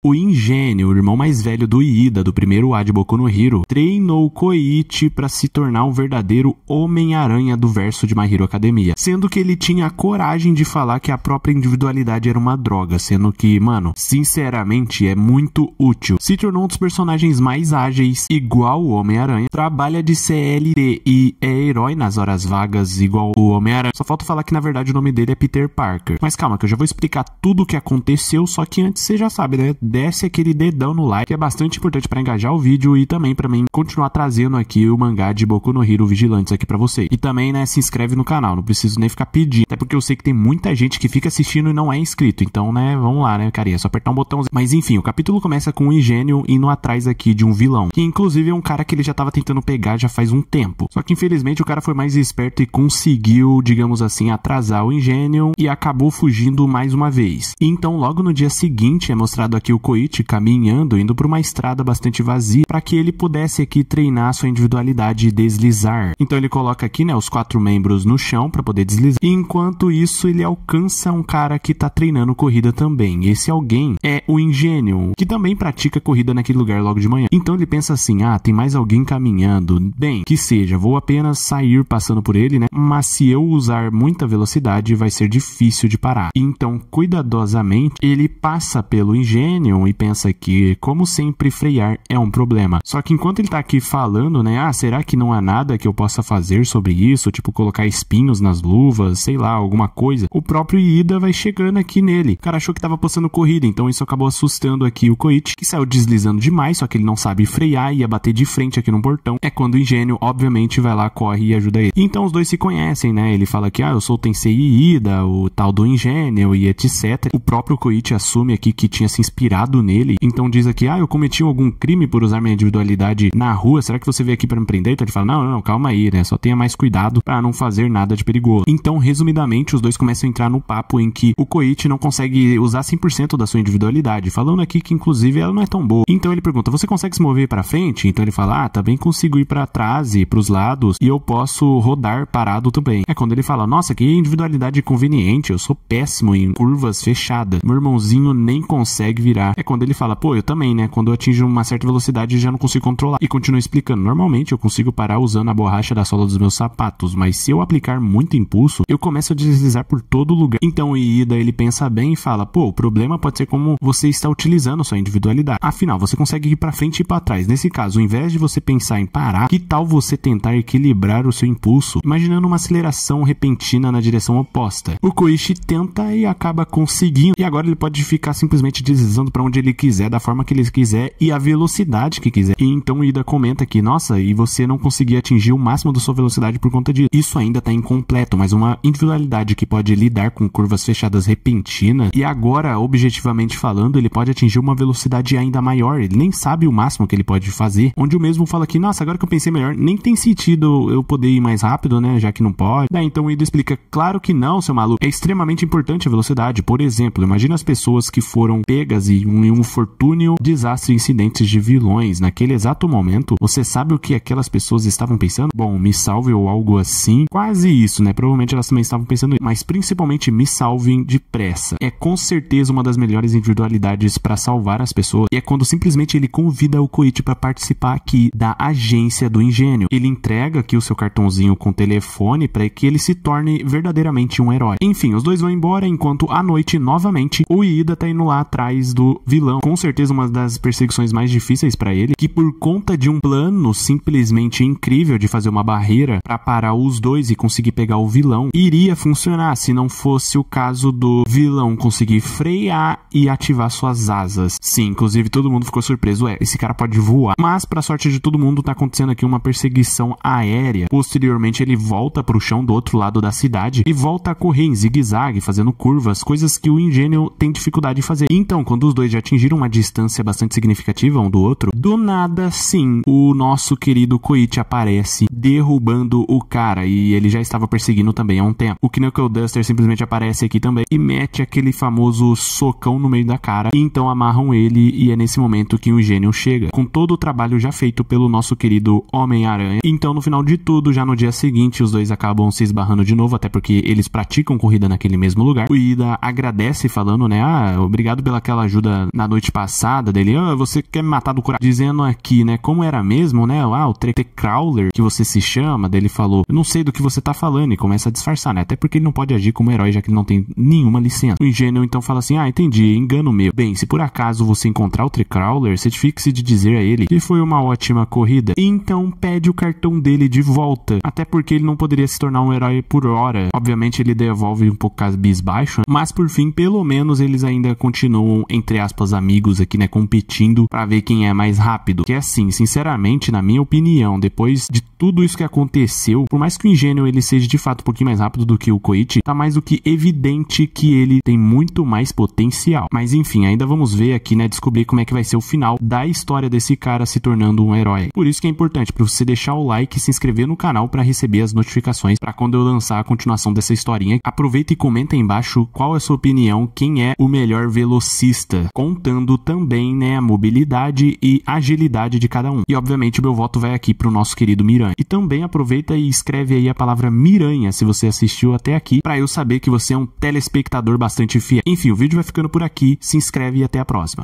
O Ingênio, o irmão mais velho do Iida, do primeiro A de Boku no Hero, treinou Koichi para se tornar um verdadeiro Homem-Aranha do verso de My Hero Academia. Sendo que ele tinha a coragem de falar que a própria individualidade era uma droga, sendo que, mano, sinceramente é muito útil. Se tornou um dos personagens mais ágeis, igual o Homem-Aranha, trabalha de CLT e é herói nas horas vagas, igual o Homem-Aranha. Só falta falar que na verdade o nome dele é Peter Parker. Mas calma, que eu já vou explicar tudo o que aconteceu, só que antes você já sabe, né? desce aquele dedão no like, que é bastante importante para engajar o vídeo e também para mim continuar trazendo aqui o mangá de Boku no Hero Vigilantes aqui para você. E também, né, se inscreve no canal, não preciso nem ficar pedindo, até porque eu sei que tem muita gente que fica assistindo e não é inscrito. Então, né, vamos lá, né, carinha, é só apertar um botãozinho. Mas enfim, o capítulo começa com um ingênio indo atrás aqui de um vilão, que inclusive é um cara que ele já tava tentando pegar já faz um tempo. Só que infelizmente o cara foi mais esperto e conseguiu, digamos assim, atrasar o ingênio e acabou fugindo mais uma vez. então, logo no dia seguinte é mostrado aqui o o Koichi caminhando, indo por uma estrada bastante vazia, para que ele pudesse aqui treinar sua individualidade e deslizar. Então ele coloca aqui, né, os quatro membros no chão para poder deslizar. E enquanto isso, ele alcança um cara que está treinando corrida também. Esse alguém é o Ingênio, que também pratica corrida naquele lugar logo de manhã. Então ele pensa assim: "Ah, tem mais alguém caminhando. Bem, que seja, vou apenas sair passando por ele, né? Mas se eu usar muita velocidade, vai ser difícil de parar." Então, cuidadosamente, ele passa pelo Ingênio Canyon e pensa que, como sempre, frear é um problema. Só que enquanto ele tá aqui falando, né, ah, será que não há nada que eu possa fazer sobre isso? Tipo, colocar espinhos nas luvas, sei lá, alguma coisa. O próprio Ida vai chegando aqui nele. O cara achou que tava postando corrida, então isso acabou assustando aqui o Koichi, que saiu deslizando demais, só que ele não sabe frear e ia bater de frente aqui no portão. É quando o Ingênio, obviamente, vai lá, corre e ajuda ele. Então os dois se conhecem, né? Ele fala que, ah, eu sou o Tensei Ida, o tal do Ingênio e etc. O próprio Koichi assume aqui que tinha se inspirado inspirado nele. Então diz aqui, ah, eu cometi algum crime por usar minha individualidade na rua, será que você veio aqui para me prender? Então ele fala, não, não, calma aí, né? Só tenha mais cuidado para não fazer nada de perigoso. Então, resumidamente, os dois começam a entrar no papo em que o Koichi não consegue usar 100% da sua individualidade, falando aqui que inclusive ela não é tão boa. Então ele pergunta, você consegue se mover para frente? Então ele fala, ah, também consigo ir para trás e para os lados e eu posso rodar parado também. É quando ele fala, nossa, que individualidade conveniente, eu sou péssimo em curvas fechadas. Meu irmãozinho nem consegue virar explicar. É quando ele fala, pô, eu também, né? Quando eu atinjo uma certa velocidade já não consigo controlar. E continua explicando, normalmente eu consigo parar usando a borracha da sola dos meus sapatos, mas se eu aplicar muito impulso, eu começo a deslizar por todo lugar. Então o Iida ele pensa bem e fala, pô, o problema pode ser como você está utilizando sua individualidade. Afinal, você consegue ir para frente e para trás. Nesse caso, ao invés de você pensar em parar, que tal você tentar equilibrar o seu impulso, imaginando uma aceleração repentina na direção oposta? O Koichi tenta e acaba conseguindo, e agora ele pode ficar simplesmente deslizando para onde ele quiser, da forma que ele quiser e a velocidade que quiser. E então Ida comenta que, nossa, e você não conseguia atingir o máximo da sua velocidade por conta disso. Isso ainda está incompleto, mas uma individualidade que pode lidar com curvas fechadas repentinas. E agora, objetivamente falando, ele pode atingir uma velocidade ainda maior. Ele nem sabe o máximo que ele pode fazer. Onde o mesmo fala que, nossa, agora que eu pensei melhor, nem tem sentido eu poder ir mais rápido, né? Já que não pode. Daí então Ida explica, claro que não, seu maluco. É extremamente importante a velocidade. Por exemplo, imagina as pessoas que foram pegas e em um infortúnio, desastre e incidentes de vilões. Naquele exato momento, você sabe o que aquelas pessoas estavam pensando? Bom, me salve ou algo assim. Quase isso, né? Provavelmente elas também estavam pensando isso. Mas principalmente me salvem depressa. É com certeza uma das melhores individualidades para salvar as pessoas. E é quando simplesmente ele convida o Koichi para participar aqui da agência do engenho. Ele entrega aqui o seu cartãozinho com telefone para que ele se torne verdadeiramente um herói. Enfim, os dois vão embora enquanto à noite novamente o Ida tá indo lá atrás do vilão. Com certeza uma das perseguições mais difíceis para ele, que por conta de um plano simplesmente incrível de fazer uma barreira para parar os dois e conseguir pegar o vilão, iria funcionar se não fosse o caso do vilão conseguir frear e ativar suas asas. Sim, inclusive todo mundo ficou surpreso, é, esse cara pode voar. Mas para sorte de todo mundo tá acontecendo aqui uma perseguição aérea. Posteriormente ele volta pro chão do outro lado da cidade e volta a correr em zigue-zague, fazendo curvas, coisas que o engenho tem dificuldade de fazer. Então, quando os dois já atingiram uma distância bastante significativa um do outro, do nada, sim, o nosso querido Koichi aparece derrubando o cara e ele já estava perseguindo também há um tempo. O Knuckle Duster simplesmente aparece aqui também e mete aquele famoso socão no meio da cara. E então amarram ele e é nesse momento que o gênio chega, com todo o trabalho já feito pelo nosso querido Homem-Aranha. Então, no final de tudo, já no dia seguinte, os dois acabam se esbarrando de novo, até porque eles praticam corrida naquele mesmo lugar. O Ida agradece falando, né? Ah, obrigado pelaquela ajuda na noite passada dele, ah, você quer me matar do coração, dizendo aqui, né, como era mesmo, né, ah, o T crawler que você se chama, dele falou, eu não sei do que você tá falando, e começa a disfarçar, né, até porque ele não pode agir como herói, já que ele não tem nenhuma licença. O ingênuo então fala assim, ah, entendi, engano meu. Bem, se por acaso você encontrar o T crawler certifique-se de dizer a ele que foi uma ótima corrida, então pede o cartão dele de volta, até porque ele não poderia se tornar um herói por hora. Obviamente ele devolve um pouco as bis baixo, né, mas por fim, pelo menos eles ainda continuam entre aspas, amigos aqui, né, competindo para ver quem é mais rápido. Que é assim, sinceramente, na minha opinião, depois de tudo isso que aconteceu, por mais que o Ingênio ele seja de fato um pouquinho mais rápido do que o Koichi, tá mais do que evidente que ele tem muito mais potencial. Mas enfim, ainda vamos ver aqui, né, descobrir como é que vai ser o final da história desse cara se tornando um herói. Por isso que é importante para você deixar o like e se inscrever no canal para receber as notificações para quando eu lançar a continuação dessa historinha. Aproveita e comenta aí embaixo qual é a sua opinião, quem é o melhor velocista contando também né, a mobilidade e agilidade de cada um. E obviamente o meu voto vai aqui para o nosso querido Miranha. E também aproveita e escreve aí a palavra Miranha se você assistiu até aqui, para eu saber que você é um telespectador bastante fiel. Enfim, o vídeo vai ficando por aqui, se inscreve e até a próxima.